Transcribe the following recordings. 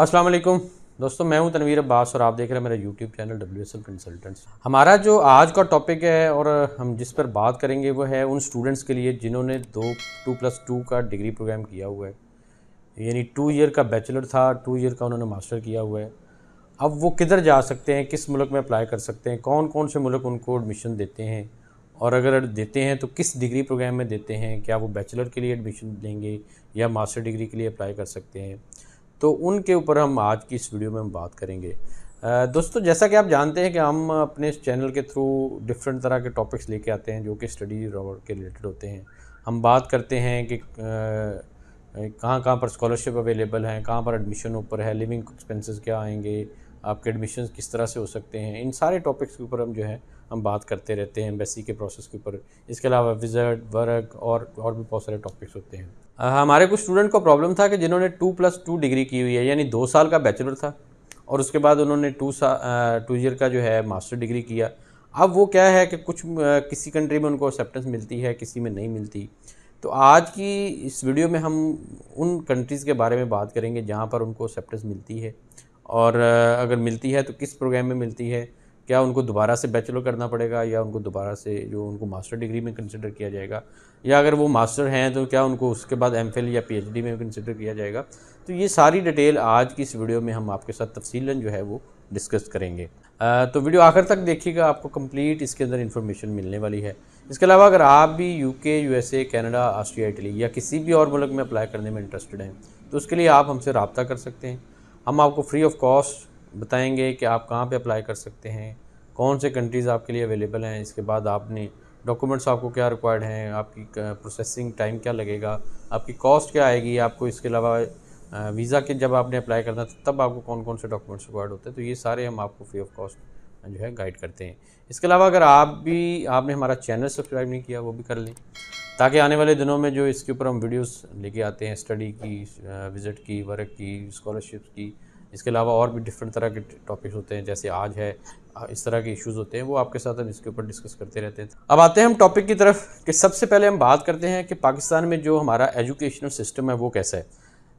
अस्सलाम वालेकुम दोस्तों मैं हूं तनवीर अब्बास और आप देख रहे हैं मेरा YouTube channel W S consultants हमारा जो आज का टॉपिक है और हम जिस पर बात करेंगे वो है उन स्टूडेंट्स के लिए जिन्होंने दो टू प्लस टू का डिग्री प्रोग्राम किया हुआ है यानी टू ईयर का बैचलर था टू ईयर का उन्होंने मास्टर किया हुआ है अब वो किधर जा सकते हैं किस मुल्क में अप्लाई कर सकते हैं कौन कौन से मुल्क उनको एडमिशन देते हैं और अगर देते हैं तो किस डिग्री प्रोग्राम में देते हैं क्या वो बैचलर के लिए एडमिशन देंगे या मास्टर डिग्री के लिए अप्लाई कर सकते हैं तो उनके ऊपर हम आज की इस वीडियो में हम बात करेंगे दोस्तों जैसा कि आप जानते हैं कि हम अपने इस चैनल के थ्रू डिफरेंट तरह के टॉपिक्स लेके आते हैं जो कि स्टडी के रिलेटेड होते हैं हम बात करते हैं कि कहाँ कहाँ पर स्कॉलरशिप अवेलेबल हैं कहाँ पर एडमिशन ऊपर है लिविंग एक्सपेंसेस क्या आएंगे आपके एडमिशन किस तरह से हो सकते हैं इन सारे टॉपिक्स के ऊपर हम जो है हम बात करते रहते हैं एम्बेसी के प्रोसेस के ऊपर इसके अलावा विज़ट वर्क और और भी बहुत सारे टॉपिक्स होते हैं हमारे कुछ स्टूडेंट को प्रॉब्लम था कि जिन्होंने टू प्लस टू डिग्री की हुई है यानी दो साल का बैचलर था और उसके बाद उन्होंने टू सा टू ईयर का जो है मास्टर डिग्री किया अब वो क्या है कि कुछ किसी कंट्री में उनको एक्सेप्टेंस मिलती है किसी में नहीं मिलती तो आज की इस वीडियो में हम उन कंट्रीज़ के बारे में बात करेंगे जहाँ पर उनको एक्सेप्टेंस मिलती है और अगर मिलती है तो किस प्रोग्राम में मिलती है क्या उनको दोबारा से बैचलर करना पड़ेगा या उनको दोबारा से जो उनको मास्टर डिग्री में कंसिडर किया जाएगा या अगर वो मास्टर हैं तो क्या उनको उसके बाद एम या पी में कंसिडर किया जाएगा तो ये सारी डिटेल आज की इस वीडियो में हम आपके साथ तफसीला जो है वो डिस्कस करेंगे तो वीडियो आखिर तक देखिएगा आपको कंप्लीट इसके अंदर इन्फॉर्मेशन मिलने वाली है इसके अलावा अगर आप भी UK USA Canada Austria Italy या किसी भी और मुल्क में अप्लाई करने में इंटरेस्टेड हैं तो उसके लिए आप हमसे रबता कर सकते हैं हम आपको फ्री ऑफ कॉस्ट बताएंगे कि आप कहाँ पे अप्लाई कर सकते हैं कौन से कंट्रीज़ आपके लिए अवेलेबल हैं इसके बाद आपने डॉक्यूमेंट्स आपको क्या रिक्वायर्ड हैं आपकी प्रोसेसिंग टाइम क्या लगेगा आपकी कॉस्ट क्या आएगी आपको इसके अलावा वीज़ा के जब आपने अप्लाई करना था तब आपको कौन कौन से डॉक्यूमेंट्स रिक्वायर्ड होते हैं तो ये सारे हम आपको फ्री ऑफ कॉस्ट जो है गाइड करते हैं इसके अलावा अगर आप भी आपने हमारा चैनल सब्सक्राइब नहीं किया वो भी कर लें ताकि आने वाले दिनों में जो इसके ऊपर हम वीडियोस लेके आते हैं स्टडी की विज़िट की वर्क की स्कॉलरशिप की इसके अलावा और भी डिफरेंट तरह के टॉपिक्स होते हैं जैसे आज है इस तरह के इश्यूज होते हैं वो आपके साथ हम इसके ऊपर डिस्कस करते रहते हैं अब आते हैं हम टॉपिक की तरफ कि सबसे पहले हम बात करते हैं कि पाकिस्तान में जो हमारा एजुकेशनल सिस्टम है वो कैसा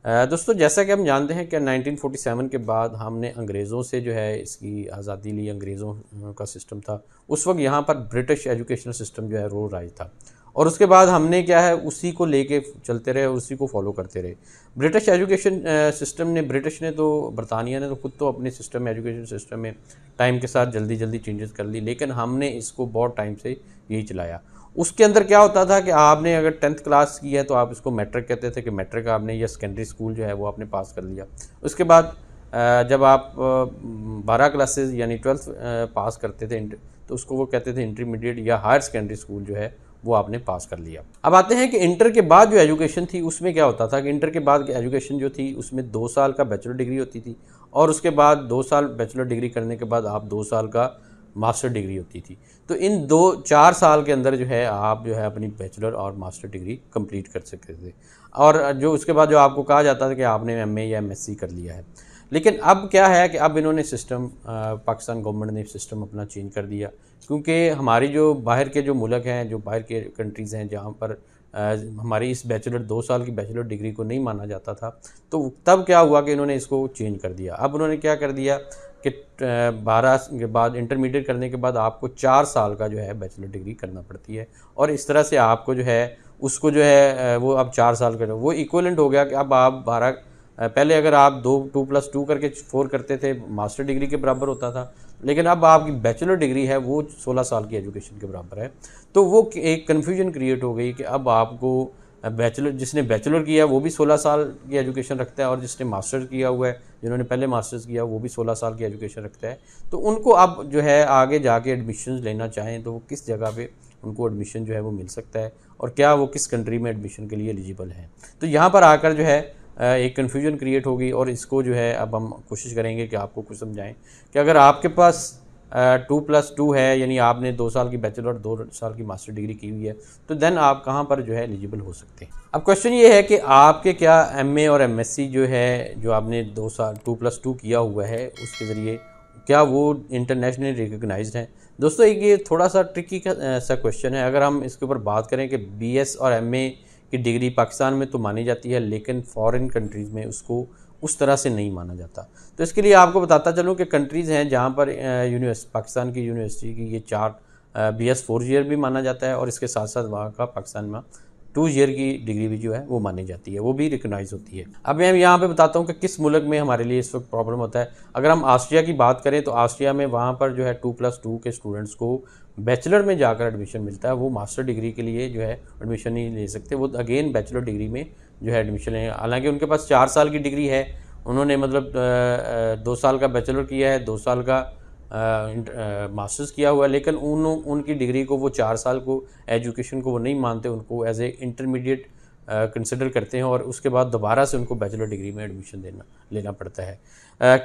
है दोस्तों जैसा कि हम जानते हैं कि 1947 के बाद हमने अंग्रेज़ों से जो है इसकी आज़ादी ली अंग्रेज़ों का सिस्टम था उस वक्त यहाँ पर ब्रिटिश एजुकेशनल सिस्टम जो है रो राज था और उसके बाद हमने क्या है उसी को लेके चलते रहे और उसी को फॉलो करते रहे ब्रिटिश एजुकेशन सिस्टम ने ब्रिटिश ने तो बरतानिया ने तो खुद तो अपने सिस्टम एजुकेशन सिस्टम में टाइम के साथ जल्दी जल्दी चेंजेस कर ली लेकिन हमने इसको बहुत टाइम से यही चलाया उसके अंदर क्या होता था कि आपने अगर टेंथ क्लास की है तो आप इसको मैट्रिक कहते थे कि मैट्रिक आपने या सेकेंडरी स्कूल जो है वो आपने पास कर लिया उसके बाद जब आप बारह क्लासेस यानी ट्वेल्थ पास करते थे तो उसको वो कहते थे इंटरमीडिएट या हायर सेकेंडरी स्कूल जो है वो आपने पास कर लिया अब आते हैं कि इंटर के बाद जो एजुकेशन थी उसमें क्या होता था कि इंटर के बाद एजुकेशन जो थी उसमें दो साल का बैचलर डिग्री होती थी और उसके बाद दो साल बैचलर डिग्री करने के बाद आप दो साल का मास्टर डिग्री होती थी तो इन दो चार साल के अंदर जो है आप जो है अपनी बैचलर और मास्टर डिग्री कंप्लीट कर सकते थे और जो उसके बाद जो आपको कहा जाता था कि आपने एम ए या एम एस सी कर लिया है लेकिन अब क्या है कि अब इन्होंने सिस्टम पाकिस्तान गवर्नमेंट ने सिस्टम अपना चेंज कर दिया क्योंकि हमारी जो बाहर के जो मुल्क हैं जो बाहर के कंट्रीज़ हैं जहाँ पर आ, हमारी इस बैचलर दो साल की बैचलर डिग्री को नहीं माना जाता था तो तब क्या हुआ कि इन्होंने इसको चेंज कर दिया अब उन्होंने क्या कर दिया कि बारह के बाद इंटरमीडिएट करने के बाद आपको चार साल का जो है बैचलर डिग्री करना पड़ती है और इस तरह से आपको जो है उसको जो है वो अब चार साल का वो इक्वलेंट हो गया कि अब आप बारह पहले अगर आप दो टू प्लस टू करके फोर करते थे मास्टर डिग्री के बराबर होता था लेकिन अब आपकी बैचलर डिग्री है वो 16 साल की एजुकेशन के बराबर है तो वो एक कन्फ्यूजन क्रिएट हो गई कि अब आपको बैचलर जिसने बैचलर किया वो भी 16 साल की एजुकेशन रखता है और जिसने मास्टर्स किया हुआ है जिन्होंने पहले मास्टर्स किया वो भी 16 साल की एजुकेशन रखता है तो उनको अब जो है आगे जाके एडमिशन लेना चाहें तो वो किस जगह पे उनको एडमिशन जो है वो मिल सकता है और क्या वो किस कंट्री में एडमिशन के लिए एलिजिबल है तो यहाँ पर आकर जो है एक कन्फ्यूजन क्रिएट होगी और इसको जो है अब हम कोशिश करेंगे कि आपको कुछ समझाएं कि अगर आपके पास टू प्लस टू है यानी आपने दो साल की बैचलर दो साल की मास्टर डिग्री की हुई है तो देन आप कहाँ पर जो है एलिजिबल हो सकते हैं अब क्वेश्चन ये है कि आपके क्या ए और सी जो है जो आपने दो साल टू प्लस टू किया हुआ है उसके ज़रिए क्या वो इंटरनेशनली रिकोगनाइज हैं दोस्तों एक ये थोड़ा सा ट्रिकी का सा क्वेश्चन है अगर हम इसके ऊपर बात करें कि बी और एम कि डिग्री पाकिस्तान में तो मानी जाती है लेकिन फॉरेन कंट्रीज़ में उसको उस तरह से नहीं माना जाता तो इसके लिए आपको बताता चलूँ कि कंट्रीज़ हैं जहाँ पर यूनिवर्सिटी पाकिस्तान की यूनिवर्सिटी की ये चार बी एस फोर ईयर भी माना जाता है और इसके साथ साथ वहाँ का पाकिस्तान में टू ईयर की डिग्री भी जो है वो मानी जाती है वो भी रिकोगनाइज होती है अब मैं यहाँ पे बताता हूँ कि किस मुल्क में हमारे लिए इस वक्त प्रॉब्लम होता है अगर हम ऑस्ट्रिया की बात करें तो ऑस्ट्रिया में वहाँ पर जो है टू प्लस टू के स्टूडेंट्स को बैचलर में जाकर एडमिशन मिलता है वो मास्टर डिग्री के लिए जो है एडमिशन नहीं ले सकते वो अगेन बैचलर डिग्री में जो है एडमिशन लें हालांकि उनके पास चार साल की डिग्री है उन्होंने मतलब दो साल का बैचलर किया है दो साल का मास्टर्स किया हुआ है लेकिन उन उनकी डिग्री को वो चार साल को एजुकेशन को वो नहीं मानते उनको एज ए इंटरमीडिएट कंसिडर करते हैं और उसके बाद दोबारा से उनको बैचलर डिग्री में एडमिशन देना लेना पड़ता है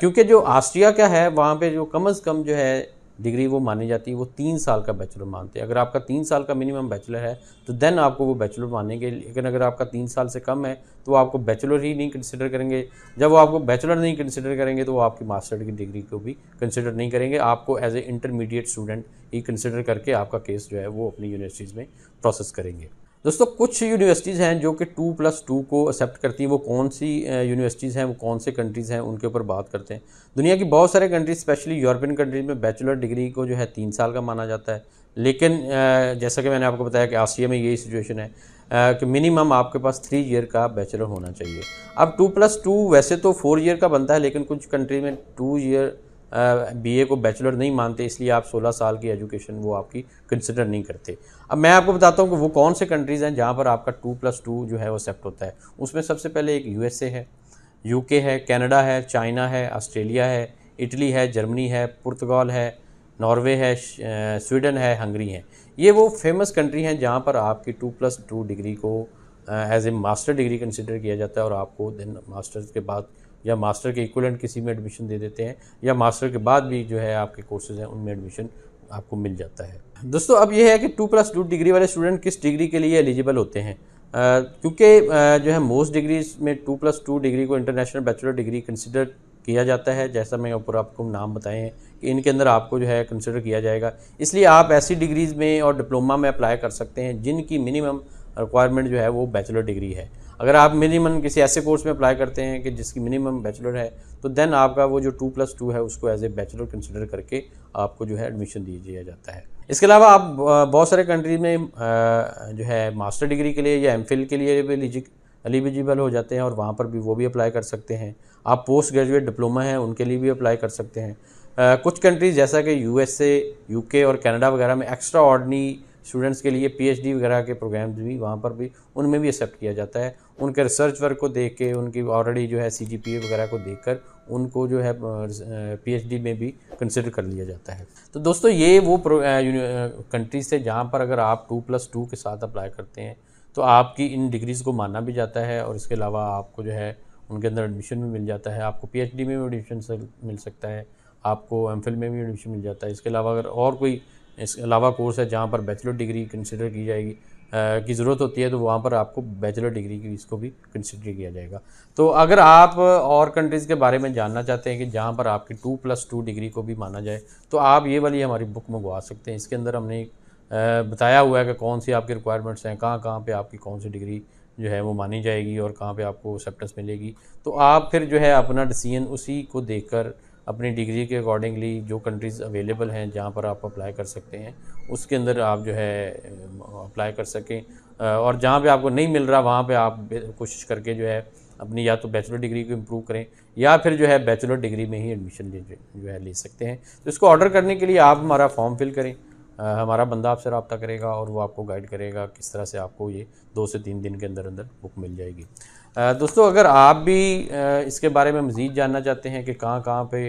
क्योंकि जो आस्ट्रिया का है वहाँ पे जो कम अज़ कम जो है डिग्री वो मानी जाती है वो तीन साल का बैचलर मानते हैं अगर आपका तीन साल का मिनिमम बैचलर है तो देन आपको वो बैचलर मानेंगे लेकिन अगर आपका तीन साल से कम है तो वो आपको बैचलर ही नहीं कंसिडर करेंगे जब वो आपको बैचलर नहीं कंसिडर करेंगे तो वो आपकी मास्टर की डिग्री को भी कंसिडर नहीं करेंगे आपको एज ए इंटरमीडिएट स्टूडेंट ही कंसिडर करके आपका केस जो है वो अपनी यूनिवर्सिटीज़ में प्रोसेस करेंगे दोस्तों कुछ यूनिवर्सिटीज़ हैं जो कि टू प्लस टू को एक्सेप्ट करती हैं वो कौन सी यूनिवर्सिटीज़ हैं वो कौन से कंट्रीज़ हैं उनके ऊपर बात करते हैं दुनिया की बहुत सारे कंट्रीज स्पेशली यूरोपियन कंट्रीज़ में बैचलर डिग्री को जो है तीन साल का माना जाता है लेकिन जैसा कि मैंने आपको बताया कि आसिया में यही सिचुएशन है कि मिनिमम आपके पास थ्री ईयर का बैचलर होना चाहिए अब टू प्लस टू वैसे तो फोर ईयर का बनता है लेकिन कुछ कंट्री में टू ईयर बीए को बैचलर नहीं मानते इसलिए आप 16 साल की एजुकेशन वो आपकी कंसिडर नहीं करते अब मैं आपको बताता हूँ कि वो कौन से कंट्रीज़ हैं जहाँ पर आपका टू प्लस टू जो है वो एक्सेप्ट होता है उसमें सबसे पहले एक यू है यू है कैनेडा है चाइना है ऑस्ट्रेलिया है इटली है जर्मनी है पुर्तगाल है नॉर्वे है स्वीडन है हंगरी है ये वो फेमस कंट्री हैं जहाँ पर आपकी टू प्लस टू डिग्री को as a master degree consider किया जाता है और आपको देन मास्टर्स के बाद या मास्टर के इक्वलेंट किसी में एडमिशन दे देते हैं या मास्टर के बाद भी जो है आपके कोर्सेज हैं उनमें एडमिशन आपको मिल जाता है दोस्तों अब यह है कि टू प्लस टू डिग्री वाले स्टूडेंट किस डिग्री के लिए एलिजिबल होते हैं क्योंकि जो है मोस्ट डिग्रीज में टू प्लस टू डिग्री को इंटरनेशनल बैचलर डिग्री कंसिडर किया जाता है जैसा मैं ऊपर आपको नाम बताए हैं कि इनके अंदर आपको जो है कंसिडर किया जाएगा इसलिए आप ऐसी डिग्रीज़ में और डिप्लोमा में अप्लाई कर सकते हैं जिनकी मिनिमम रिक्वायरमेंट जो है वो बैचलर डिग्री है अगर आप मिनिमम किसी ऐसे कोर्स में अप्लाई करते हैं कि जिसकी मिनिमम बैचलर है तो देन आपका वो जो टू प्लस टू है उसको एज ए बैचलर कंसिडर करके आपको जो है एडमिशन दिया जाता है इसके अलावा आप बहुत सारे कंट्रीज में जो है मास्टर डिग्री के लिए या एम के लिए भी एलिजिबल हो जाते हैं और वहाँ पर भी वो भी अप्लाई कर सकते हैं आप पोस्ट ग्रेजुएट डिप्लोमा हैं उनके लिए भी अप्लाई कर सकते हैं कुछ कंट्रीज़ जैसा कि यू एस और कैनेडा वगैरह में एक्स्ट्रा ऑर्डनी स्टूडेंट्स के लिए पीएचडी वगैरह के प्रोग्राम्स भी वहाँ पर भी उनमें भी एक्सेप्ट किया जाता है उनके रिसर्च वर्क को देख के उनकी ऑलरेडी जो है सी वगैरह को देख कर उनको जो है पीएचडी में भी कंसिडर कर लिया जाता है तो दोस्तों ये वो कंट्रीज थे जहाँ पर अगर आप टू प्लस टू के साथ अप्लाई करते हैं तो आपकी इन डिग्रीज़ को माना भी जाता है और इसके अलावा आपको जो है उनके अंदर एडमिशन भी मिल जाता है आपको पीएचडी में भी एडमिशन मिल सकता है आपको एम में भी एडमिशन मिल जाता है इसके अलावा अगर और कोई इसके अलावा कोर्स है जहाँ पर बैचलर डिग्री कंसिडर की जाएगी की ज़रूरत होती है तो वहाँ पर आपको बैचलर डिग्री की इसको भी कंसिडर किया जाएगा तो अगर आप और कंट्रीज़ के बारे में जानना चाहते हैं कि जहाँ पर आपकी टू प्लस टू डिग्री को भी माना जाए तो आप ये वाली हमारी बुक मंगवा सकते हैं इसके अंदर हमने बताया हुआ है कि कौन सी आपकी रिक्वायरमेंट्स हैं कहाँ कहाँ पर आपकी कौन सी डिग्री जो है वो मानी जाएगी और कहाँ पर आपको एक्सेप्टेंस मिलेगी तो आप फिर जो है अपना डिसीजन उसी को देख अपनी डिग्री के अकॉर्डिंगली जो कंट्रीज़ अवेलेबल हैं जहाँ पर आप अप्लाई कर सकते हैं उसके अंदर आप जो है अप्लाई कर सकें और जहाँ पे आपको नहीं मिल रहा वहाँ पे आप कोशिश करके जो है अपनी या तो बैचलर डिग्री को इम्प्रूव करें या फिर जो है बैचलर डिग्री में ही एडमिशन जो है ले सकते हैं तो इसको ऑर्डर करने के लिए आप हमारा फॉर्म फिल करें हमारा बंदा आपसे रबता करेगा और वो आपको गाइड करेगा किस तरह से आपको ये दो से तीन दिन के अंदर अंदर बुक मिल जाएगी दोस्तों अगर आप भी इसके बारे में मज़ीद जानना चाहते हैं कि कहाँ कहाँ पे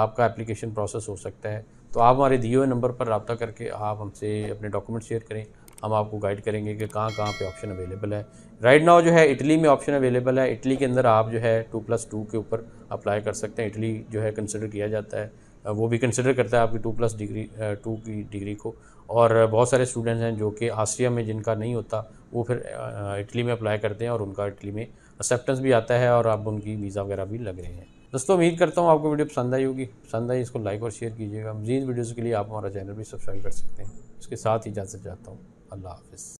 आपका एप्लीकेशन प्रोसेस हो सकता है तो आप हमारे दिए हुए नंबर पर रबता करके आप हमसे अपने डॉक्यूमेंट शेयर करें हम आपको गाइड करेंगे कि कहाँ कहाँ पे ऑप्शन अवेलेबल है राइट नाउ जो है इटली में ऑप्शन अवेलेबल है इटली के अंदर आप जो है टू प्लस टू के ऊपर अप्लाई कर सकते हैं इटली जो है कंसिडर किया जाता है वो भी कंसिडर करता है आपकी टू प्लस डिग्री टू की डिग्री को और बहुत सारे स्टूडेंट्स हैं जो कि आस्ट्रिया में जिनका नहीं होता वो फिर इटली में अप्लाई करते हैं और उनका इटली में एक्सेप्टेंस भी आता है और अब उनकी वीज़ा वगैरह भी लग रहे हैं दोस्तों उम्मीद करता हूँ आपको वीडियो पसंद आई होगी पसंद आई इसको लाइक और शेयर कीजिएगा मजीद वीडियोज़ के लिए आप हमारा चैनल भी सब्सक्राइब कर सकते हैं इसके साथ ही इजाज़त चाहता हूँ अल्लाह हाफ़